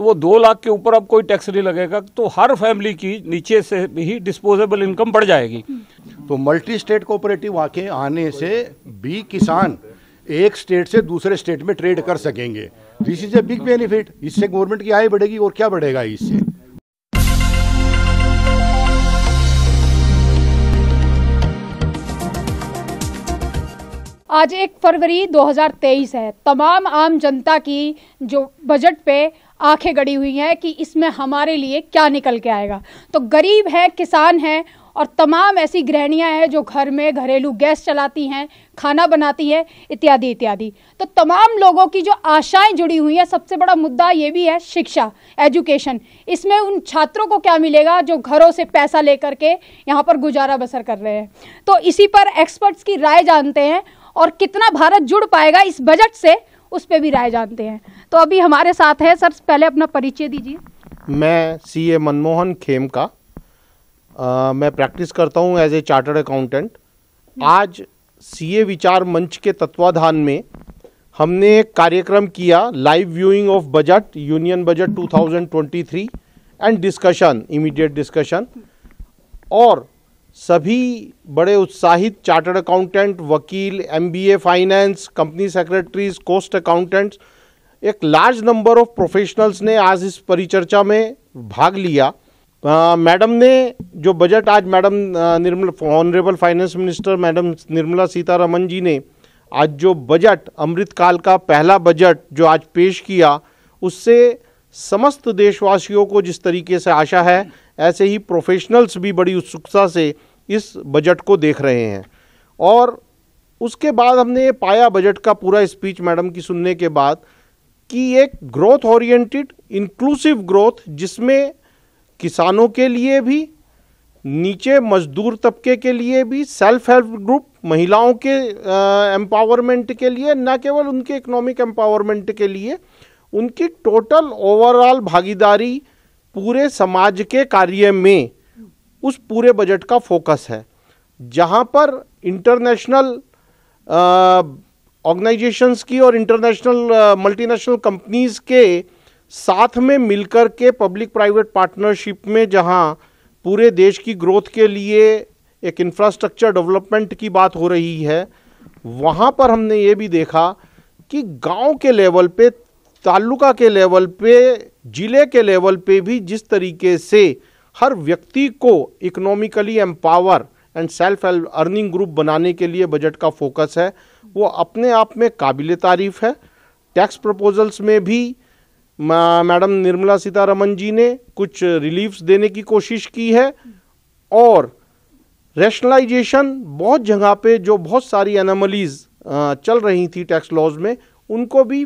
तो वो दो लाख के ऊपर अब कोई टैक्स नहीं लगेगा तो हर फैमिली की नीचे से ही डिस्पोजेबल इनकम बढ़ जाएगी तो मल्टी स्टेट कोऑपरेटिव आके आने से भी किसान एक स्टेट से दूसरे स्टेट में ट्रेड कर सकेंगे this is a big benefit इससे गवर्नमेंट की आय बढ़ेगी और क्या बढ़ेगा इससे आज एक फरवरी 2023 है तमाम आम जनता की जो बजट पे आंखें गड़ी हुई हैं कि इसमें हमारे लिए क्या निकल के आएगा तो गरीब है किसान है और तमाम ऐसी गृहणियाँ हैं जो घर में घरेलू गैस चलाती हैं खाना बनाती हैं इत्यादि इत्यादि तो तमाम लोगों की जो आशाएं जुड़ी हुई हैं सबसे बड़ा मुद्दा ये भी है शिक्षा एजुकेशन इसमें उन छात्रों को क्या मिलेगा जो घरों से पैसा लेकर के यहाँ पर गुजारा बसर कर रहे हैं तो इसी पर एक्सपर्ट्स की राय जानते हैं और कितना भारत जुड़ पाएगा इस बजट से उस पर भी राय जानते हैं तो अभी हमारे साथ है सर पहले अपना परिचय दीजिए मैं सी ए मनमोहन खेम का आ, मैं प्रैक्टिस करता हूँ एज ए चार्टर्ड अकाउंटेंट आज सी ए विचार मंच के तत्वाधान में हमने एक कार्यक्रम किया live viewing of budget union budget 2023 and discussion immediate discussion और सभी बड़े उत्साहित चार्टर्ड अकाउंटेंट वकील MBA finance company secretaries cost accountants एक लार्ज नंबर ऑफ प्रोफेशनल्स ने आज इस परिचर्चा में भाग लिया मैडम ने जो बजट आज madam Nirmala honourable finance minister madam Nirmala Sitharaman ji ने आज जो बजट अमृतकाल का पहला बजट जो आज पेश किया उससे समस्त देशवासियों को जिस तरीके से आशा है ऐसे ही प्रोफेशनल्स भी बड़ी उत्सुकता से इस बजट को देख रहे हैं और उसके बाद हमने ये पाया बजट का पूरा स्पीच मैडम की सुनने के बाद कि एक ग्रोथ ओरिएंटेड इंक्लूसिव ग्रोथ जिसमें किसानों के लिए भी नीचे मजदूर तबके के लिए भी सेल्फ हेल्प ग्रुप महिलाओं के एम्पावरमेंट के लिए न केवल उनके इकोनॉमिक एम्पावरमेंट के लिए उनकी टोटल ओवरऑल भागीदारी पूरे समाज के कार्य में उस पूरे बजट का फोकस है जहाँ पर इंटरनेशनल ऑर्गेनाइजेशंस की और इंटरनेशनल मल्टीनेशनल कंपनीज के साथ में मिलकर के पब्लिक प्राइवेट पार्टनरशिप में जहां पूरे देश की ग्रोथ के लिए एक इंफ्रास्ट्रक्चर डेवलपमेंट की बात हो रही है वहां पर हमने ये भी देखा कि गांव के लेवल पे तालुका के लेवल पे ज़िले के लेवल पे भी जिस तरीके से हर व्यक्ति को economically empower and self earning group बनाने के लिए बजट का फोकस है वो अपने आप में काबिल तारीफ है टैक्स प्रपोजल्स में भी मैडम निर्मला सीतारमन जी ने कुछ रिलीफ्स देने की कोशिश की है और रैशनलाइजेशन बहुत जगह पे जो बहुत सारी एनामलीज चल रही थी टैक्स लॉज में उनको भी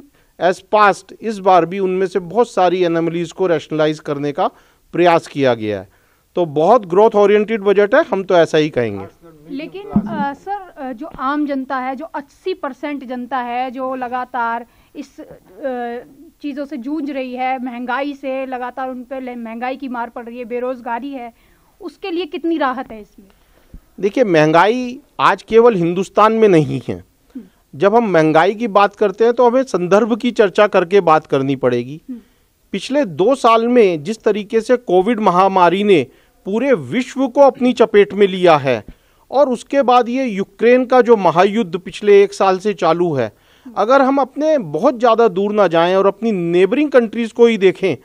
एज पास्ट इस बार भी उनमें से बहुत सारी एनामलीज को रैशनलाइज करने का प्रयास किया गया है तो बहुत ग्रोथ ओरिएंटेड बजट है हम तो ऐसा ही कहेंगे लेकिन आ, सर जो आम जनता है जो 80 परसेंट जनता है जो लगातार इस चीज़ों से जूझ रही है महंगाई से लगातार उन पर महंगाई की मार पड़ रही है बेरोज़गारी है उसके लिए कितनी राहत है इसमें देखिए महंगाई आज केवल हिंदुस्तान में नहीं है जब हम महंगाई की बात करते हैं तो हमें संदर्भ की चर्चा करके बात करनी पड़ेगी हम्म। पिछले दो साल में जिस तरीके से कोविड महामारी ने पूरे विश्व को अपनी चपेट में लिया है और उसके बाद ये यूक्रेन का जो महायुद्ध पिछले एक साल से चालू है अगर हम अपने बहुत ज़्यादा दूर ना जाएं और अपनी नेबरिंग कंट्रीज़ को ही देखें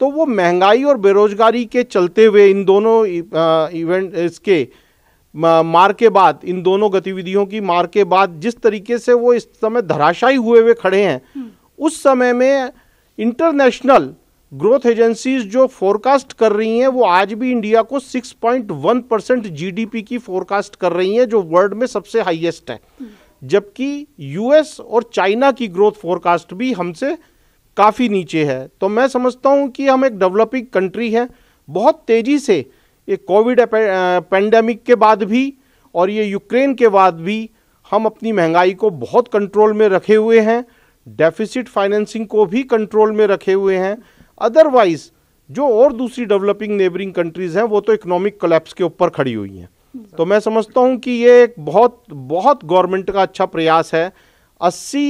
तो वो महंगाई और बेरोजगारी के चलते हुए इन दोनों इवेंट इसके मार के बाद इन दोनों गतिविधियों की मार के बाद जिस तरीके से वो इस समय धराशायी हुए हुए खड़े हैं उस समय में इंटरनेशनल ग्रोथ एजेंसीज जो फोरकास्ट कर रही हैं वो आज भी इंडिया को 6.1 परसेंट जी की फोरकास्ट कर रही हैं जो वर्ल्ड में सबसे हाईएस्ट है जबकि यूएस और चाइना की ग्रोथ फोरकास्ट भी हमसे काफ़ी नीचे है तो मैं समझता हूँ कि हम एक डेवलपिंग कंट्री है बहुत तेज़ी से ये कोविड पेंडेमिक के बाद भी और ये यूक्रेन के बाद भी हम अपनी महंगाई को बहुत कंट्रोल में रखे हुए हैं डेफिसिट फाइनेंसिंग को भी कंट्रोल में रखे हुए हैं अदरवाइज जो और दूसरी डेवलपिंग नेबरिंग कंट्रीज हैं वो तो इकोनॉमिक कोलैप्स के ऊपर खड़ी हुई हैं तो मैं समझता हूं कि ये एक बहुत बहुत गवर्नमेंट का अच्छा प्रयास है 80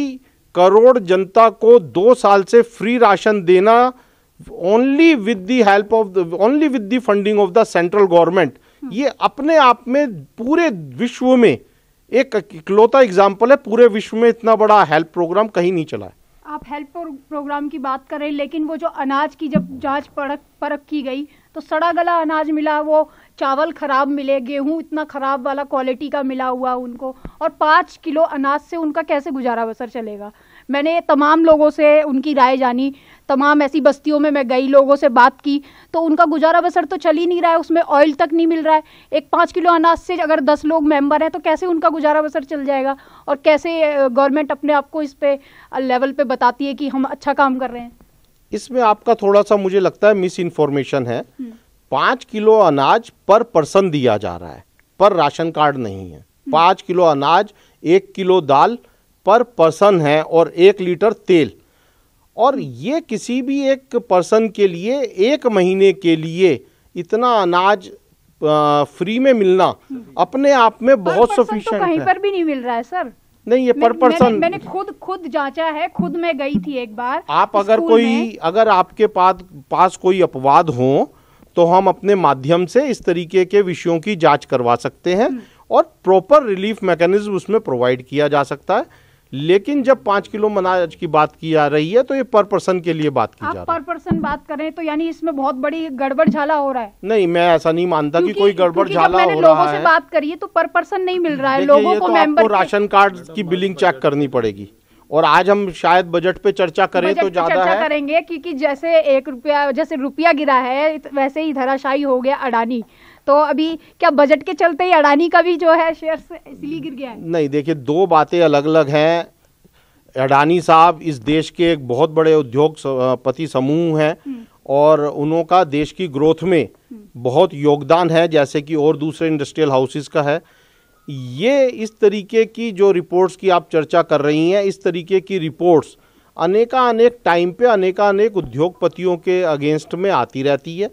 करोड़ जनता को दो साल से फ्री राशन देना only with the help of only with the funding of the central government ये अपने आप में पूरे विश्व में एक इकलौता एग्जाम्पल है पूरे विश्व में इतना बड़ा हेल्प प्रोग्राम कहीं नहीं चला है आप हेल्प प्रोग्राम की बात कर रहे हैं लेकिन वो जो अनाज की जब जांच परख परख की गई तो सड़ा गला अनाज मिला वो चावल खराब मिले गेहूं इतना खराब वाला क्वालिटी का मिला हुआ उनको और पाँच किलो अनाज से उनका कैसे गुजारा बसर चलेगा मैंने तमाम लोगों से उनकी राय जानी तमाम ऐसी बस्तियों में मैं गई लोगों से बात की तो उनका गुजारा बसर तो चल ही नहीं रहा है उसमें ऑयल तक नहीं मिल रहा है एक पाँच किलो अनाज से अगर दस लोग मेंबर हैं तो कैसे उनका गुजारा बसर चल जाएगा और कैसे गवर्नमेंट अपने आप को इस पर लेवल पर बताती है कि हम अच्छा काम कर रहे हैं इसमें आपका थोड़ा सा मुझे लगता है मिस इन्फॉर्मेशन है हम्म। पाँच किलो अनाज पर पर्सन दिया जा रहा है पर राशन कार्ड नहीं है हम्म। पाँच किलो अनाज एक किलो दाल पर पर्सन है और एक लीटर तेल और ये किसी भी एक पर्सन के लिए एक महीने के लिए इतना अनाज फ्री में मिलना अपने आप में बहुत सफिशियंट तो कहीं पर भी नहीं मिल रहा है सर नहीं ये पर पर्सन मैंने, मैंने खुद खुद जांचा है खुद मैं गई थी एक बार आप अगर कोई अगर आपके पास पास कोई अपवाद हो तो हम अपने माध्यम से इस तरीके के विषयों की जांच करवा सकते हैं हम्म। और प्रॉपर रिलीफ मैकेनिज्म उसमें प्रोवाइड किया जा सकता है लेकिन जब पांच किलो मनाज की बात की जा रही है तो ये पर पर्सन के लिए बात की आप जा रही है पर पर्सन बात करें तो यानी इसमें बहुत बड़ी गड़बड़ झाला हो रहा है नहीं मैं ऐसा नहीं मानता कि कोई गड़बड़ झाला हो रहा है बात करिए तो पर पर्सन नहीं मिल रहा है लोगों तो को मेंबर राशन कार्ड की बिलिंग चेक करनी पड़ेगी और आज हम शायद बजट पे चर्चा करें तो ज्यादा है करेंगे क्योंकि जैसे एक रुपया जैसे रुपया गिरा है वैसे ही धराशायी हो गया अडानी तो अभी क्या बजट के चलते ही अडानी का भी जो है शेयर इसलिए गिर गया है नहीं देखिए दो बातें अलग अलग हैं अडानी साहब इस देश के एक बहुत बड़े उद्योगपति समूह हैं हम्म। और का देश की ग्रोथ में हम्म। बहुत योगदान है जैसे कि और दूसरे इंडस्ट्रियल हाउसेस का है ये इस तरीके की जो रिपोर्ट्स की आप चर्चा कर रही हैं इस तरीके की रिपोर्ट्स अनेकानेक टाइम पे अनेकानेक उद्योगपतियों के अगेंस्ट में आती रहती है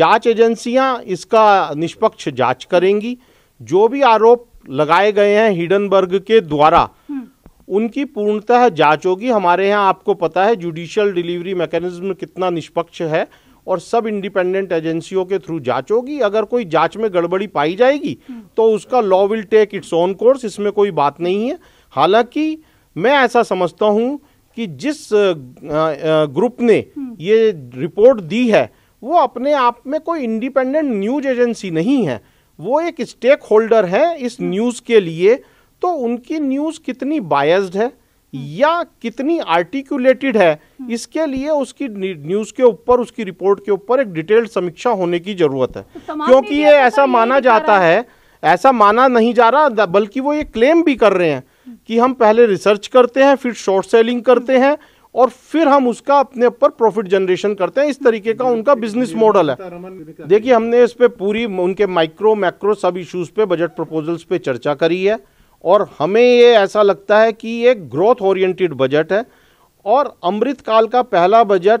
जांच एजेंसियां इसका निष्पक्ष जांच करेंगी जो भी आरोप लगाए गए हैं हिडनबर्ग के द्वारा उनकी पूर्णतः जांच होगी हमारे यहाँ आपको पता है जुडिशियल डिलीवरी मैकेनिज्म कितना निष्पक्ष है और सब इंडिपेंडेंट एजेंसियों के थ्रू जांच होगी अगर कोई जांच में गड़बड़ी पाई जाएगी तो उसका law will take its own course इसमें कोई बात नहीं है हालांकि मैं ऐसा समझता हूँ कि जिस ग्रुप ने हम्म। ये रिपोर्ट दी है वो अपने आप में कोई इंडिपेंडेंट न्यूज एजेंसी नहीं है वो एक स्टेक होल्डर है इस हम्म। न्यूज़ के लिए तो उनकी न्यूज़ कितनी बायस्ड है हम्म। या कितनी आर्टिकुलेटेड है इसके लिए उसकी न्यूज के ऊपर उसकी रिपोर्ट के ऊपर एक डिटेल्ड समीक्षा होने की जरूरत है तो क्योंकि ये ऐसा माना जाता है ऐसा माना नहीं जा रहा बल्कि वो ये क्लेम भी कर रहे हैं कि हम पहले रिसर्च करते हैं फिर शॉर्ट सेलिंग करते हैं और फिर हम उसका अपने ऊपर प्रॉफिट जनरेशन करते हैं इस तरीके का उनका बिजनेस मॉडल है देखिए हमने इस पे पूरी उनके माइक्रो मैक्रो सब इश्यूज पे बजट प्रपोजल्स पे चर्चा करी है और हमें ये ऐसा लगता है कि ये ग्रोथ ओरिएंटेड बजट है और अमृतकाल का पहला बजट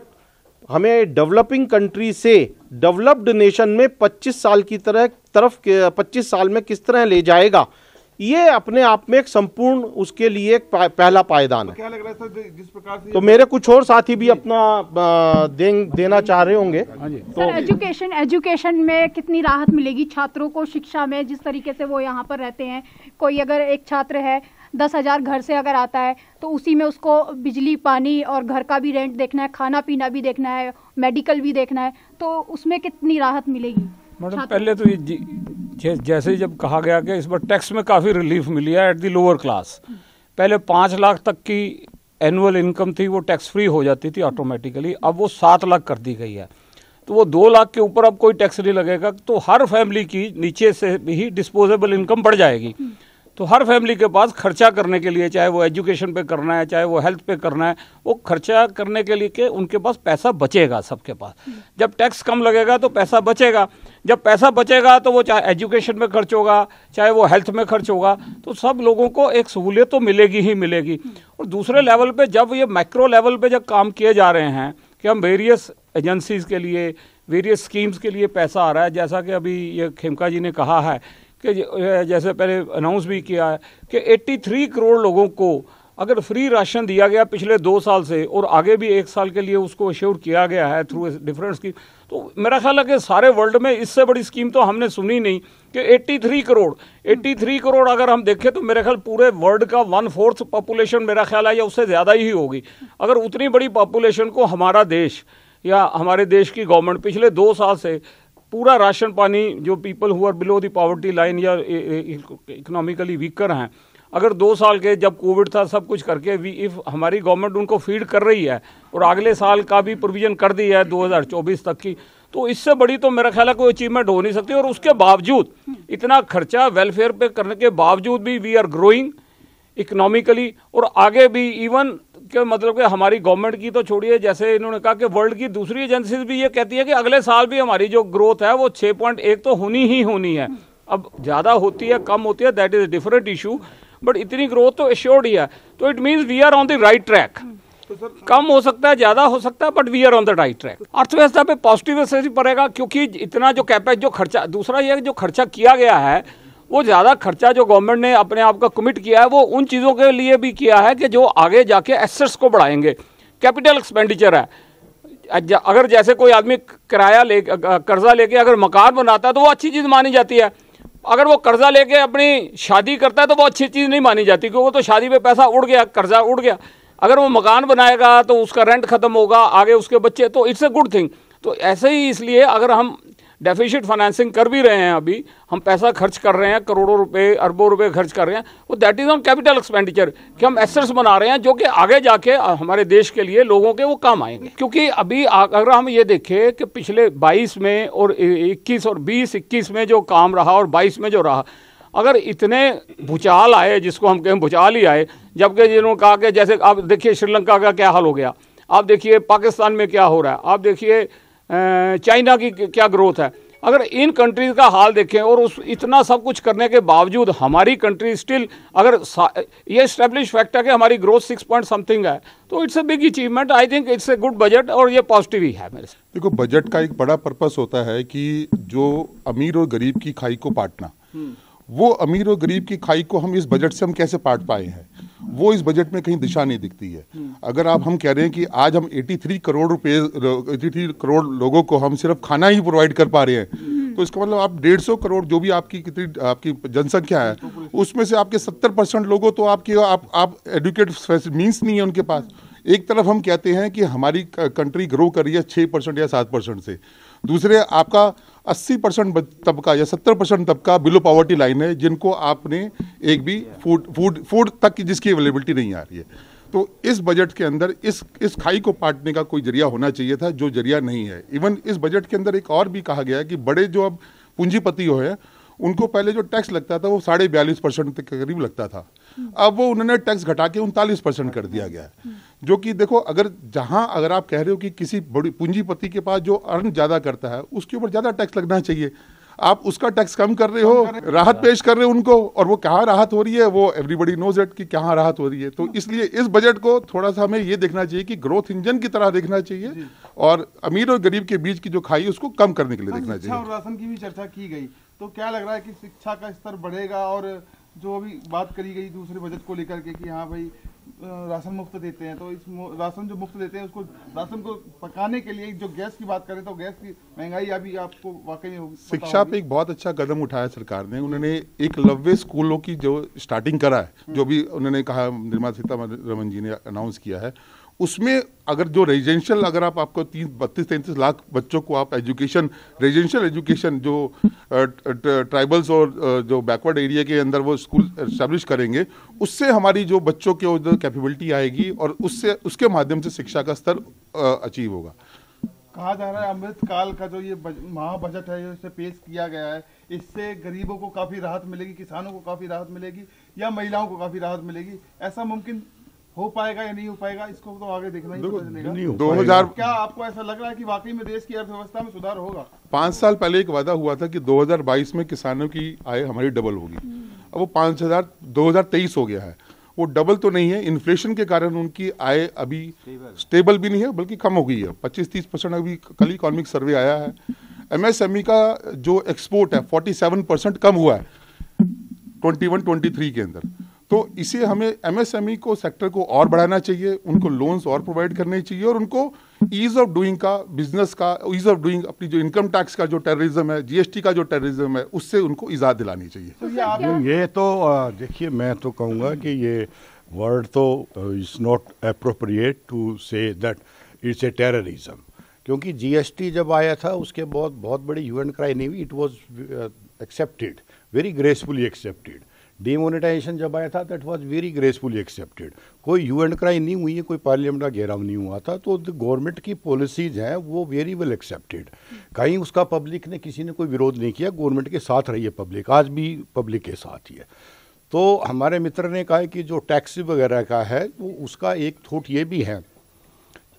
हमें डेवलपिंग कंट्री से डेवलप्ड नेशन में 25 साल की तरह तरफ 25 साल में किस तरह ले जाएगा ये अपने आप में एक संपूर्ण उसके लिए एक पहला पायदान तो है तो क्या लग रहा है जिस प्रकार से तो मेरे कुछ और साथी भी अपना देंग, देना चाह रहे होंगे हाँ तो एजुकेशन एजुकेशन में कितनी राहत मिलेगी छात्रों को शिक्षा में जिस तरीके से वो यहाँ पर रहते हैं कोई अगर एक छात्र है दस हज़ार घर से अगर आता है तो उसी में उसको बिजली पानी और घर का भी रेंट देखना है खाना पीना भी देखना है मेडिकल भी देखना है तो उसमें कितनी राहत मिलेगी मैडम पहले तो ये जैसे जब कहा गया कि इस बार टैक्स में काफ़ी रिलीफ मिली है एट दी लोअर क्लास पहले पाँच लाख तक की एनुअल इनकम थी वो टैक्स फ्री हो जाती थी ऑटोमेटिकली अब वो सात लाख कर दी गई है तो वो दो लाख के ऊपर अब कोई टैक्स नहीं लगेगा तो हर फैमिली की नीचे से ही डिस्पोजेबल इनकम बढ़ जाएगी तो हर फैमिली के पास खर्चा करने के लिए चाहे वो एजुकेशन पे करना है चाहे वो हेल्थ पे करना है वो खर्चा करने के लिए के उनके पास पैसा बचेगा सबके पास जब टैक्स कम लगेगा तो पैसा बचेगा जब पैसा बचेगा तो वो चाहे एजुकेशन में खर्च होगा चाहे वो हेल्थ में खर्च होगा तो सब लोगों को एक सहूलियत तो मिलेगी ही मिलेगी और दूसरे लेवल पर जब ये माइक्रो लेवल पर जब काम किए जा रहे हैं कि हम वेरियस एजेंसीज़ के लिए वेरियस स्कीम्स के लिए पैसा आ रहा है जैसा कि अभी ये खेमका जी ने कहा है कि जैसे पहले अनाउंस भी किया है कि 83 करोड़ लोगों को अगर फ्री राशन दिया गया पिछले दो साल से और आगे भी एक साल के लिए उसको अश्योर किया गया है थ्रू डिफरेंट स्कीम तो मेरा ख्याल है कि सारे वर्ल्ड में इससे बड़ी स्कीम तो हमने सुनी नहीं कि 83 करोड़ 83 करोड़ अगर हम देखें तो मेरे ख्याल पूरे वर्ल्ड का वन फोर्थ पॉपुलेशन मेरा ख्याल है या उससे ज़्यादा ही होगी अगर उतनी बड़ी पॉपुलेशन को हमारा देश या हमारे देश की गवर्नमेंट पिछले दो साल से पूरा राशन पानी जो पीपल हुआ बिलो दी पॉवर्टी लाइन या इकोनॉमिकली वीकर हैं अगर दो साल के जब कोविड था सब कुछ करके वी इफ हमारी गवर्नमेंट उनको फीड कर रही है और अगले साल का भी प्रोविजन कर दी है 2024 तक की तो इससे बड़ी तो मेरा ख्याल है कोई अचीवमेंट हो नहीं सकती और उसके बावजूद इतना खर्चा वेलफेयर पे करने के बावजूद भी वी आर ग्रोइंग इकोनॉमिकली और आगे भी इवन के मतलब कि हमारी गवर्नमेंट की तो छोड़िए जैसे इन्होंने कहा कि वर्ल्ड की दूसरी एजेंसीज भी ये कहती है कि अगले साल भी हमारी जो ग्रोथ है वो पॉइंट एक तो होनी ही होनी है अब ज़्यादा होती है कम होती है that is different issue but इतनी ग्रोथ तो एश्योर्ड ही है तो it means we are on the right track कम हो सकता है ज़्यादा हो सकता है but we are on the right track अर्थव्यवस्था पे पॉजिटिव असर पड़ेगा क्योंकि इतना जो कैपेज जो खर्चा दूसरा ये जो खर्चा किया गया है वो ज़्यादा खर्चा जो गवर्नमेंट ने अपने आप का कमिट किया है वो उन चीज़ों के लिए भी किया है कि जो आगे जाके एसेट्स को बढ़ाएंगे कैपिटल एक्सपेंडिचर है अगर जैसे कोई आदमी किराया ले कर्जा लेके अगर मकान बनाता है तो वो अच्छी चीज़ मानी जाती है अगर वो कर्जा लेके अपनी शादी करता है तो वो अच्छी चीज़ नहीं मानी जाती क्योंकि वो तो शादी पे पैसा उड़ गया कर्जा उड़ गया अगर वो मकान बनाएगा तो उसका रेंट ख़त्म होगा आगे उसके बच्चे तो इट्स अ गुड थिंग तो ऐसे ही इसलिए अगर हम डेफिशिट फाइनेंसिंग कर भी रहे हैं अभी हम पैसा खर्च कर रहे हैं करोड़ों रुपए अरबों रुपए खर्च कर रहे हैं वो that is on capital expenditure कि हम एसेट्स बना रहे हैं जो कि आगे जाके हमारे देश के लिए लोगों के वो काम आएंगे क्योंकि अभी अगर हम ये देखें कि पिछले बाईस में और इक्कीस और बीस इक्कीस में जो काम रहा और बाईस में जो रहा अगर इतने भूचाल आए जिसको हम कहें भूचाल ही आए जबकि जिन्होंने कहा कि जैसे आप देखिए श्रीलंका का क्या हाल हो गया आप देखिए पाकिस्तान में क्या हो रहा है आप देखिए चाइना की क्या ग्रोथ है अगर इन कंट्रीज का हाल देखें और उस इतना सब कुछ करने के बावजूद हमारी कंट्री स्टिल अगर ये स्टैब्लिश फैक्ट है कि हमारी ग्रोथ सिक्स पॉइंट समथिंग है तो it's a big achievement I think it's a good budget और ये पॉजिटिव ही है मेरे से देखो बजट का एक बड़ा पर्पस होता है कि जो अमीर और गरीब की खाई को बांटना हम्म। वो अमीर और गरीब की खाई को हम इस बजट से हम कैसे पाट पाए हैं वो इस बजट में कहीं दिशा नहीं दिखती है हम्म। अगर आप हम कह रहे हैं कि आज हम 83 करोड़ रुपए 83 करोड़ लोगों को हम सिर्फ खाना ही प्रोवाइड कर पा रहे हैं हम्म। तो इसका मतलब आप 150 करोड़ जो भी आपकी कितनी आपकी जनसंख्या है उसमें से आपके 70 परसेंट लोगों तो आपके आप आप एडुकेट मीन्स नहीं है उनके पास एक तरफ हम कहते हैं कि हमारी कंट्री ग्रो कर रही है छः परसेंट या सात परसेंट से दूसरे आपका अस्सी परसेंट तबका या सत्तर परसेंट तबका बिलो पावर्टी लाइन है जिनको आपने एक भी फूड फूड फूड तक की जिसकी अवेलेबिलिटी नहीं आ रही है तो इस बजट के अंदर इस इस खाई को पाटने का कोई जरिया होना चाहिए था जो जरिया नहीं है इवन इस बजट के अंदर एक और भी कहा गया है कि बड़े जो अब पूंजीपति हो है उनको पहले जो टैक्स लगता था वो साढ़े बयालीस परसेंट के करीब लगता था अब वो उन्होंने टैक्स घटा के उनतालीस परसेंट कर दिया गया है जो कि देखो अगर जहां अगर आप कह रहे हो कि किसी बड़ी पूंजीपति के पास जो अर्न ज़्यादा करता है उसके ऊपर ज़्यादा टैक्स लगना चाहिए आप उसका टैक्स कम कर रहे हो राहत पेश कर रहे हो उनको और वो कहाँ राहत हो रही है वो एवरीबडी नोज इट कि कहाँ राहत हो रही है तो इसलिए इस बजट को थोड़ा सा हमें ये देखना चाहिए कि ग्रोथ इंजन की तरह देखना चाहिए और अमीर और गरीब के बीच की जो खाई उसको कम करने के लिए हाँ देखना चाहिए और राशन की भी चर्चा की गई तो क्या लग रहा है कि शिक्षा का स्तर बढ़ेगा और जो अभी बात करी गई दूसरे बजट को लेकर के कि हाँ भाई राशन मुफ्त देते हैं तो इस राशन जो मुफ्त देते हैं उसको राशन को पकाने के लिए जो गैस की बात करें तो गैस की महंगाई अभी आपको वाकई होगी शिक्षा पे एक बहुत अच्छा कदम उठाया सरकार ने उन्होंने एक लव्य स्कूलों की जो स्टार्टिंग करा है जो भी उन्होंने कहा निर्मला सीतारमन जी ने अनाउंस किया है उसमें अगर जो रेजिडेंशियल अगर आप आपको तीन बत्तीस तैंतीस लाख बच्चों को आप एजुकेशन रेजिडेंशियल एजुकेशन जो ट्राइबल्स और जो बैकवर्ड एरिया के अंदर वो स्कूल स्टैब्लिश करेंगे उससे हमारी जो बच्चों के उधर कैपेबिलिटी आएगी और उससे उसके माध्यम से शिक्षा का स्तर अचीव होगा कहा जा रहा है अमृतकाल का जो ये महा बजट है इसे पेश किया गया है इससे गरीबों को काफ़ी राहत मिलेगी किसानों को काफ़ी राहत मिलेगी या महिलाओं को काफ़ी राहत मिलेगी ऐसा मुमकिन हो पाएगा या नहीं हो पाएगा इसको तो आगे देखना ही दो, दो हजार क्या आपको ऐसा लग रहा है कि वाकई में देश की अर्थव्यवस्था में सुधार होगा पांच साल पहले एक वादा हुआ था कि 2022 में किसानों की आय हमारी डबल होगी अब वो पांच हजार दो हजार तेईस हो गया है वो डबल तो नहीं है इन्फ्लेशन के कारण उनकी आय अभी स्टेबल भी नहीं है बल्कि कम हो गई है पच्चीस तीस परसेंट अभी कल इकोनॉमिक सर्वे आया है एमएसएमई का जो एक्सपोर्ट है 47 परसेंट कम हुआ है 21-23 के अंदर तो इसे हमें एमएसएमई e को सेक्टर को और बढ़ाना चाहिए उनको लोन्स और प्रोवाइड करने चाहिए और उनको ईज ऑफ डूइंग का बिजनेस का ईज ऑफ डूइंग अपनी जो इनकम टैक्स का जो टेररिज्म है जीएसटी का जो टेररिज्म है उससे उनको इजाद दिलानी चाहिए तो ये, तो देखिए मैं तो कहूँगा कि ये वर्ड तो is not appropriate to say that it's a terrorism क्योंकि जीएसटी जब आया था उसके बहुत बहुत बड़ी ह्यूमन क्राई नहीं हुई it was accepted very gracefully accepted demonetisation जब आया था that was very gracefully accepted कोई यू एंड क्राई नहीं हुई है कोई पार्लियामेंट का घेराव नहीं हुआ था तो गवर्नमेंट की पॉलिसीज हैं वो वेरी वेल एक्सेप्टेड कहीं उसका पब्लिक ने किसी ने कोई विरोध नहीं किया गवर्नमेंट के साथ रही है पब्लिक आज भी पब्लिक के साथ ही है तो हमारे मित्र ने कहा कि जो टैक्स वगैरह का है वो उसका एक थोट ये भी है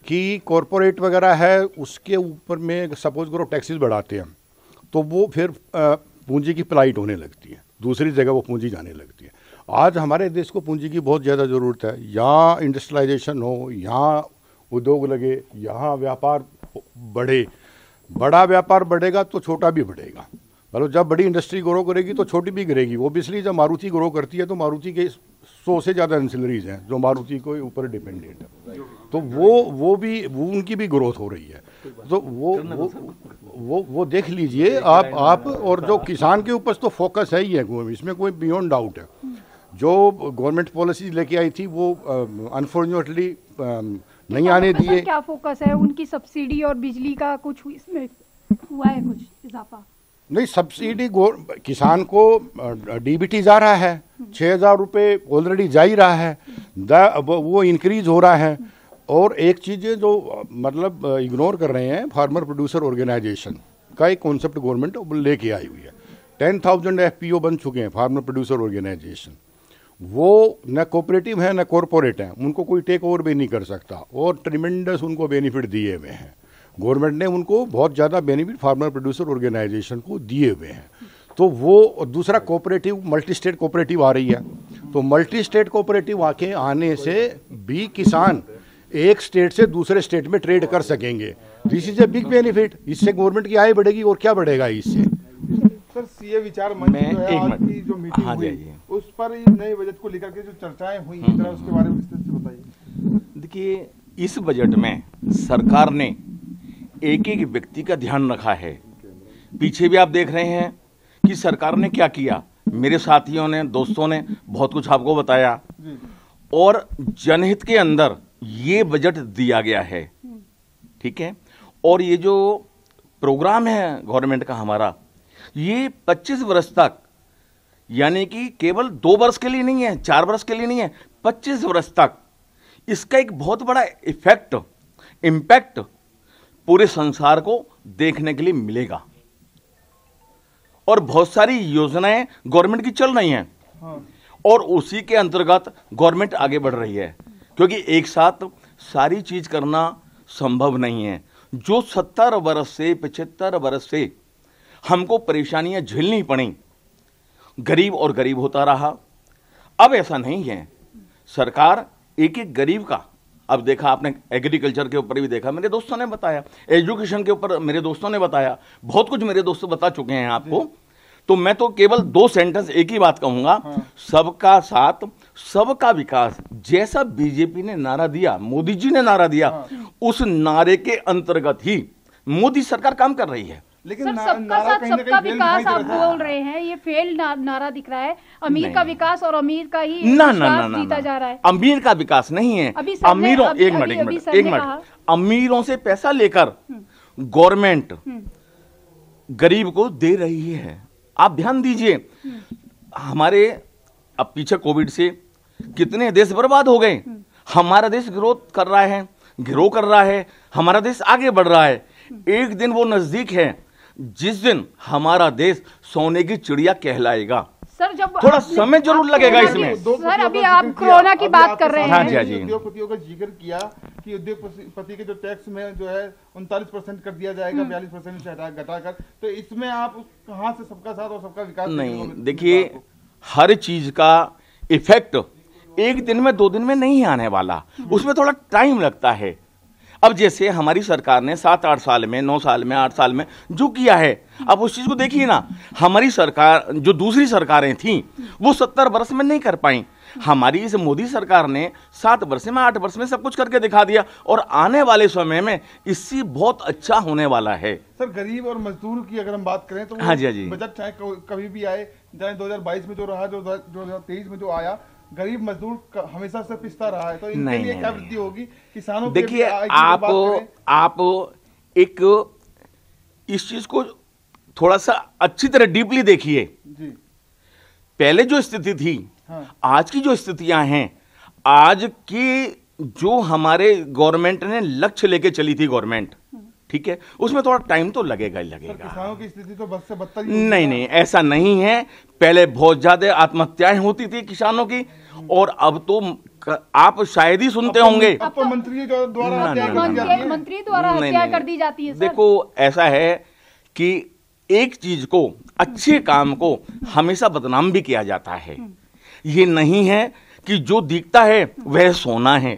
कि कॉरपोरेट वगैरह है उसके ऊपर में सपोज करो टैक्सेस बढ़ाते हैं तो वो फिर पूंजी की प्लाइट होने लगती है दूसरी जगह वो पूंजी जाने लगती है आज हमारे देश को पूंजी की बहुत ज़्यादा ज़रूरत है यहाँ इंडस्ट्रियलाइजेशन हो यहाँ उद्योग लगे यहाँ व्यापार बढ़े बड़ा व्यापार बढ़ेगा तो छोटा भी बढ़ेगा मतलब जब बड़ी इंडस्ट्री ग्रो करेगी तो छोटी भी गिरेगी वो इसलिए जब मारुति ग्रो करती है तो मारुति के सौ से ज़्यादा एंसिलरीज हैं जो मारुति को ऊपर डिपेंडेंट है तो वो वो भी वो उनकी भी ग्रोथ हो रही है तो वो वो वो वो देख लीजिए आप आप और जो किसान के ऊपर तो फोकस है ही है इसमें कोई बियॉन्ड डाउट है जो गवर्नमेंट पॉलिसी लेके आई थी वो अनफॉर्चुनेटली um, um, नहीं तो आने दिए क्या फोकस है उनकी सब्सिडी और बिजली का कुछ इसमें हुआ है कुछ इजाफा नहीं सब्सिडी किसान को डीबीटी जा रहा है छः हज़ार रुपये ऑलरेडी जा ही रहा है वो इंक्रीज हो रहा है और एक चीज़ जो मतलब इग्नोर कर रहे हैं फार्मर प्रोड्यूसर ऑर्गेनाइजेशन का एक कॉन्सेप्ट गवर्नमेंट लेके आई हुई है टेन थाउजेंड एफ बन चुके हैं फार्मर प्रोड्यूसर ऑर्गेनाइजेशन वो न कोऑपरेटिव है न कॉरपोरेट हैं उनको कोई टेक ओवर भी नहीं कर सकता और ट्रिमेंडस उनको बेनिफिट दिए हुए हैं गवर्नमेंट ने उनको बहुत ज़्यादा बेनिफिट फार्मर प्रोड्यूसर ऑर्गेनाइजेशन को दिए हुए हैं तो वो दूसरा कोऑपरेटिव मल्टी स्टेट कोऑपरेटिव आ रही है तो मल्टी स्टेट कोऑपरेटिव आके आने से भी किसान एक स्टेट से दूसरे स्टेट में ट्रेड कर सकेंगे this is a big benefit इससे गवर्नमेंट की आय बढ़ेगी और क्या बढ़ेगा इससे सर सीए विचार मंच मैं जो एक आज की जो मीटिंग हाँ हुई हाँ उस पर नए बजट को लेकर के जो चर्चाएं हुई उसके बारे में विस्तार से बताइए देखिए इस बजट में सरकार ने एक एक व्यक्ति का ध्यान रखा है पीछे भी आप देख रहे हैं कि सरकार ने क्या किया मेरे साथियों ने दोस्तों ने बहुत कुछ आपको बताया और जनहित के अंदर ये बजट दिया गया है ठीक है और ये जो प्रोग्राम है गवर्नमेंट का हमारा ये 25 वर्ष तक यानी कि केवल दो वर्ष के लिए नहीं है चार वर्ष के लिए नहीं है 25 वर्ष तक इसका एक बहुत बड़ा इफेक्ट इम्पैक्ट पूरे संसार को देखने के लिए मिलेगा और बहुत सारी योजनाएं गवर्नमेंट की चल रही हैं हाँ। और उसी के अंतर्गत गवर्नमेंट आगे बढ़ रही है क्योंकि एक साथ सारी चीज करना संभव नहीं है जो सत्तर वर्ष से पचहत्तर वर्ष से हमको परेशानियां झेलनी पड़ी गरीब और गरीब होता रहा अब ऐसा नहीं है सरकार एक एक गरीब का अब देखा आपने एग्रीकल्चर के ऊपर भी देखा मेरे दोस्तों ने बताया एजुकेशन के ऊपर मेरे दोस्तों ने बताया बहुत कुछ मेरे दोस्त बता चुके हैं आपको तो मैं तो केवल दो सेंटेंस एक ही बात कहूंगा हाँ। सबका साथ सबका विकास जैसा बीजेपी ने नारा दिया मोदी जी ने नारा दिया हाँ। उस नारे के अंतर्गत ही मोदी सरकार काम कर रही है लेकिन सबका साथ सबका विकास आप बोल रहे हैं ये फेल नारा दिख रहा है अमीर का विकास और अमीर का ही ना ना ना जीता जा रहा है अमीर का विकास नहीं है अमीरों एक मिनट एक मिनट एक मिनट अमीरों से पैसा लेकर हम्म। गवर्नमेंट हम्म। गरीब को दे रही है आप ध्यान दीजिए हम्म। हमारे अब पीछे कोविड से कितने देश बर्बाद हो गए हमारा देश ग्रोथ कर रहा है ग्रो कर रहा है हमारा देश आगे बढ़ रहा है एक दिन वो नजदीक है जिस दिन हमारा देश सोने की चिड़िया कहलाएगा सर जब थोड़ा समय जरूर लगेगा इसमें सर अभी आप कोरोना की बात कर रहे हैं हाँ, हाँ जी उद्योगपतियों का जिक्र किया कि उद्योगपति के जो टैक्स में जो है उनतालीस परसेंट कर दिया जाएगा हम्म। बयालीस परसेंट से हटा घटाकर तो इसमें आप कहाँ से सबका साथ और सबका विकास नहीं देखिए हर चीज का इफेक्ट एक दिन में दो दिन में नहीं आने वाला हम्म। उसमें थोड़ा टाइम लगता है अब जैसे हमारी सरकार ने सात आठ साल में नौ साल में आठ साल में जो किया है अब उस चीज़ को देखिए ना हमारी सरकार जो दूसरी सरकारें थीं वो सत्तर वर्ष में नहीं कर पाई हमारी इस मोदी सरकार ने सात वर्ष में आठ वर्ष में सब कुछ करके दिखा दिया और आने वाले समय में इससे बहुत अच्छा होने वाला है सर गरीब और मजदूर की अगर हम बात करें तो हाँ जी हाँ जी बजट चाहे कभी भी आए चाहे 2022 में जो रहा जो तेईस में जो आया गरीब मजदूर हमेशा से पिसता रहा है तो इनके नहीं, लिए नहीं, क्या वृद्धि होगी किसानों देखिए आप आप एक इस चीज को थोड़ा सा अच्छी तरह डीपली देखिए पहले जो स्थिति थी हाँ। आज की जो स्थितियां हैं आज की जो हमारे गवर्नमेंट ने लक्ष्य लेके चली थी गवर्नमेंट ठीक है उसमें थोड़ा टाइम तो लगेगा ही लगेगा किसानों की स्थिति तो बस से बदतर नहीं नहीं ऐसा नहीं है पहले बहुत ज्यादा आत्महत्याएं होती थी किसानों की और अब तो आप शायद ही सुनते होंगे मंत्री द्वारा मंत्री द्वारा हत्या कर दी जाती है देखो ऐसा है कि एक चीज को अच्छे काम को हमेशा बदनाम भी किया जाता है हम्म। ये नहीं है कि जो दिखता है वह सोना है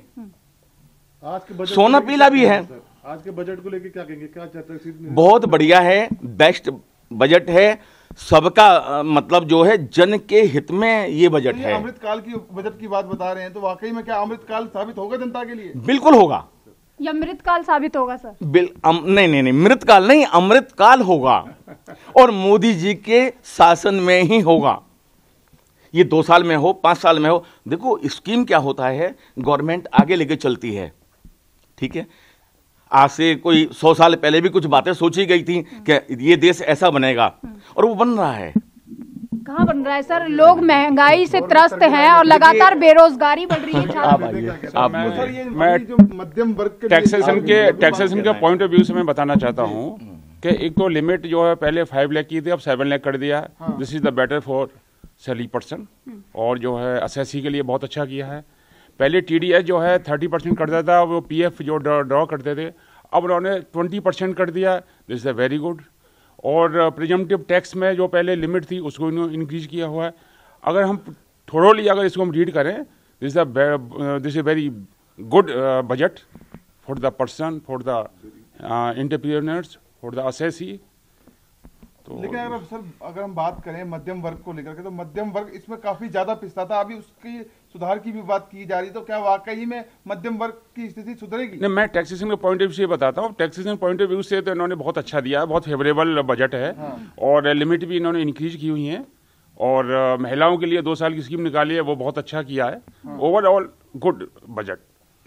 सोना पीला भी है आज के बजट को लेके क्या कहेंगे क्या चाहते हैं बहुत बढ़िया है बेस्ट बजट है सबका मतलब जो है जन के हित में ये बजट है अमृतकाल की बजट की बात बता रहे हैं तो वाकई में क्या अमृतकाल साबित होगा जनता के लिए बिल्कुल होगा या मृतकाल साबित होगा सर बिल अम, नहीं नहीं नहीं मृतकाल नहीं अमृतकाल होगा और मोदी जी के शासन में ही होगा ये दो साल में हो पांच साल में हो देखो स्कीम क्या होता है गवर्नमेंट आगे लेके चलती है ठीक है आज से कोई सौ साल पहले भी कुछ बातें सोची गई थी कि ये देश ऐसा बनेगा और वो बन रहा है कहाँ बन रहा है सर लोग महंगाई से त्रस्त हैं और लगातार बेरोजगारी बढ़ रही है आप मध्यम वर्ग के टैक्सेशन के टैक्सेशन के पॉइंट ऑफ व्यू से मैं बताना चाहता हूँ कि एक तो लिमिट जो है पहले फाइव लैख की थी अब सेवन लैख कर दिया this is the better for salary person और जो है एस के लिए बहुत अच्छा किया है पहले टी जो है थर्टी परसेंट करता था वो पी जो ड्रॉ करते थे अब उन्होंने ट्वेंटी परसेंट कर दिया this is a very good और प्रिजम्पटिव टैक्स में जो पहले लिमिट थी उसको इंक्रीज किया हुआ है अगर हम थोड़ोली अगर इसको हम रीड करें this a this is very good budget for the person for the entrepreneurs for the assessee तो लेकिन अगर सर अगर हम बात करें मध्यम वर्ग को लेकर के तो मध्यम वर्ग इसमें काफी ज्यादा पिछता था अभी उसकी सुधार की भी बात की जा रही तो क्या वाकई में मध्यम वर्ग की स्थिति सुधरेगी नहीं मैं टैक्सेशन के पॉइंट ऑफ व्यू से बताता हूँ टैक्सेशन पॉइंट ऑफ व्यू से तो इन्होंने बहुत अच्छा दिया है बहुत फेवरेबल बजट है हाँ। और लिमिट भी इन्होंने इंक्रीज की हुई है और महिलाओं के लिए दो साल की स्कीम निकाली है वो बहुत अच्छा किया है ओवरऑल गुड बजट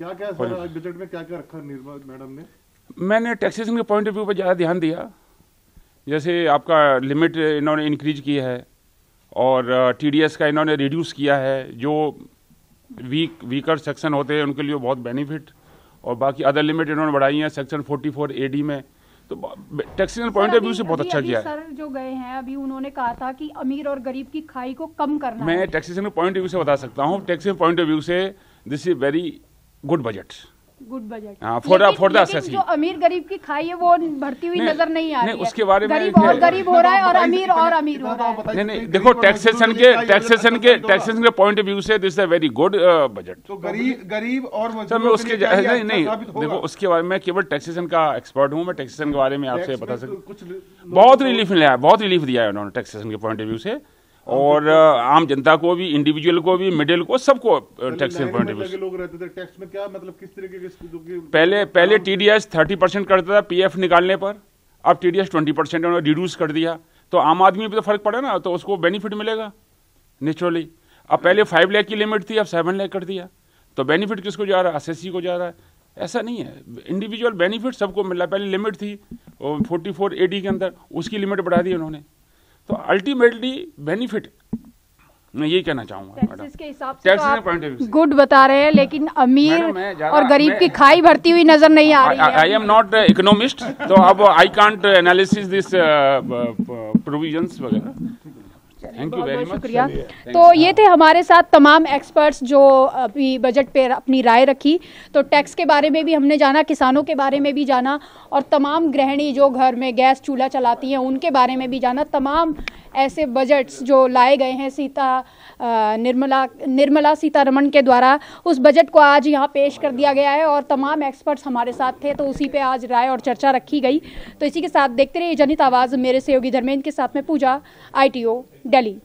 क्या क्या बजट में क्या क्या रखा मैडम ने मैंने टैक्सेशन के पॉइंट ऑफ व्यू पर ज़्यादा ध्यान दिया जैसे आपका लिमिट इन्होंने इंक्रीज की है और टीडीएस का इन्होंने रिड्यूस किया है जो वीक वीकर सेक्शन होते हैं उनके लिए बहुत बेनिफिट और बाकी अदर लिमिट इन्होंने बढ़ाई है सेक्शन 44 एडी में तो टैक्सेशन पॉइंट ऑफ व्यू से बहुत अच्छा किया है सर जो गए हैं अभी उन्होंने कहा था कि अमीर और गरीब की खाई को कम करना मैं टैक्सेशन पॉइंट ऑफ व्यू से बता सकता हूँ टैक्सेशन पॉइंट ऑफ व्यू से this is very good budget good budget हाँ फॉर फॉर द जो अमीर गरीब की खाई है वो भरती हुई नजर नहीं आ रही है उसके बारे में गरीब और गरीब हो रहा है और अमीर और अमीर हो रहा है नहीं नहीं देखो टैक्सेशन के टैक्सेशन के टैक्सेशन के पॉइंट ऑफ व्यू से this a very good budget तो गरीब गरीब और सर मैं उसके नहीं अच्छा नहीं देखो उसके बारे में केवल टैक्सेशन का एक्सपर्ट हूँ मैं टैक्सेशन के बारे में आपसे बता तो सकता बहुत रिलीफ मिला है बहुत रिलीफ दिया है उन्होंने टैक्सेशन के पॉइंट ऑफ व्यू से और आम जनता को भी इंडिविजुअल को भी मिडिल को सबको टैक्स लोग रहते थे टैक्स में क्या मतलब किस तरीके के पहले पहले टीडीएस थर्टी परसेंट करता था पीएफ निकालने पर अब टीडीएस ट्वेंटी परसेंट उन्होंने रिड्यूस कर दिया तो आम आदमी पे तो फर्क पड़ा ना तो उसको बेनिफिट मिलेगा नेचुरली अब पहले फाइव लैख की लिमिट थी अब सेवन लैख कर दिया तो बेनिफिट किसको जा रहा है एस को जा रहा है ऐसा नहीं है इंडिविजुअल बेनिफिट सबको मिल रहा पहले लिमिट थी फोर्टी फोर के अंदर उसकी लिमिट बढ़ा दी उन्होंने तो अल्टीमेटली बेनिफिट मैं यही कहना चाहूंगा से गुड तो बता रहे हैं लेकिन अमीर और गरीब की खाई भरती हुई नजर नहीं आ रही आई एम नॉट इकोनॉमिस्ट तो अब I can't analysis this provisions वगैरह थैंक यू वेरी मच शुक्रिया तो ये थे हमारे साथ तमाम एक्सपर्ट्स जो अभी बजट पे अपनी राय रखी तो टैक्स के बारे में भी हमने जाना किसानों के बारे में भी जाना और तमाम गृहिणी जो घर में गैस चूल्हा चलाती हैं उनके बारे में भी जाना तमाम ऐसे बजट्स जो लाए गए हैं सीता निर्मला निर्मला सीतारमण के द्वारा उस बजट को आज यहाँ पेश कर दिया गया है और तमाम एक्सपर्ट्स हमारे साथ थे तो उसी पे आज राय और चर्चा रखी गई तो इसी के साथ देखते रहिए जनित आवाज़ मेरे सहयोगी धर्मेंद्र के साथ में पूजा आई डली